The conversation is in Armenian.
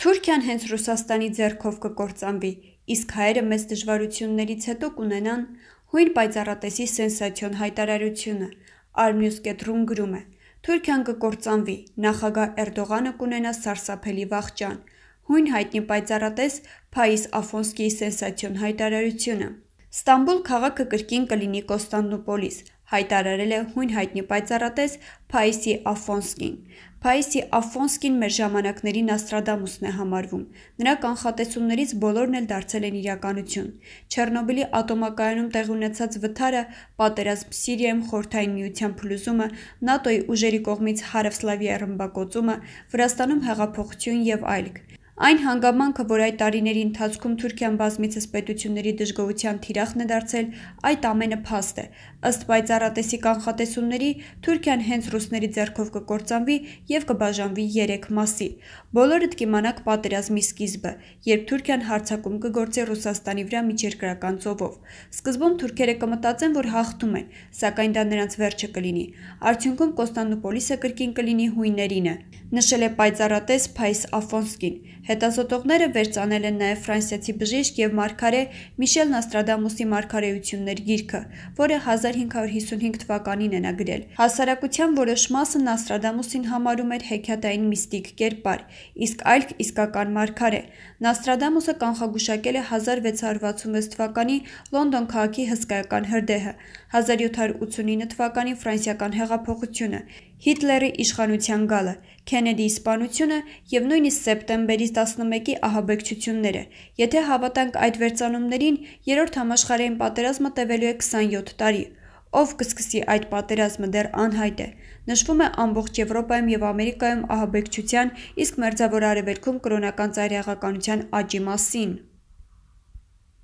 Թուրքիան հենց Ռուսաստանի ձեռքով կկործանվի, իսկ հայերը մեծ դժվարություններից հետո կունենան հույն պայծառատեսի սենսացիոն հայտարարությունը։ Armnews.ru-ն գրում է. Թուրքիան կկործանվի, նախագահ Էրդողանը կունենա սարսափելի վախճան։ Հույն հայտնի պայծառատես Փայիս Աֆոնսկիի սենսացիոն հայտարարությունը։ Ստամբուլ քաղաքը կրկին կլինի Կոստանդնուպոլիս, հայտարարել է հույն հայտնի պայծառատես Փայսի Աֆոնսկին։ Փայսի Աֆոնսկին մեր ժամանակների Նաստրադամուսն է համարվում։ Նրա կանխատեսումներից բոլորն էլ դարձել են իրականություն։ Չեռնոբիլի ատոմակայանում տեղ ունեցած վթարը, պատերազմ Սիրիայում խորթային միության փլուզումը, ՆԱՏՕ-ի ուժերի կողմից Հարավսլավիա ռմբակոծումը, Վրաստանում հեղափոխություն եւ այլք։ Այն հանգամանքը, որ այդ տարիների ընթացքում Թուրքիան բազմիցս պետությունների դժգոհության թիրախն է դարձել, այդ ամենը փաստ է։ Ըստ պայծառատեսի կանխատեսումների, Թուրքիան հենց ռուսների ձեռքով կկործանվի եւ կբաժանվի 3 մասի։ Բոլորդ կիմանաք պատերազմի սկիզբը, երբ Թուրքիան հարձակում կգործի Ռուսաստանի վրա միջերկրական ծովով։ Սկզբում թուրքերը կմտածեն, որ հաղթում են, սակայն դա նրանց վերջը կլինի։ Արդյունքում Կոստանդնուպոլիսը կրկին կլինի հույներինը, նշել է պայծառատես Փայս Աֆոնսկին։ Հետազոտողները վերցանել են նաև ֆրանսիացի բժիշկ եւ մարգարե Միշել Նաստրադամուսի մարգարեություններ գիրքը, որը 1555 թվականին է նա գրել։ Հասարակության որոշ մասը Նաստրադամուսին համարում էր հեքիաթային միստիկ կերպար, իսկ այլ իսկական մարգարե։ Նաստրադամուսը կանխագուշակել է 1666 թվականի Լոնդոն քաղաքի հսկայական հրդեհը, 1789 թվականին ֆրանսիական հեղափոխությունը Հիտլերի իշխանության գալը, Քենեդի իսպանությունը եւ նույնիսկ սեպտեմբերից 11-ի ահաբեկչությունները։ Եթե հավատանք այդ վերցանումներին, երրորդ համաշխարհային պատերազմը տևելու է 27 տարի։ Ով կսկսի այդ պատերազմը դեռ անհայտ է։ Նշվում է ամբողջ Եվրոպայում եւ Ամերիկայում ահաբեկչության, իսկ մերձավոր արևելքում կրոնական ծայրահեղականության աճի մասին։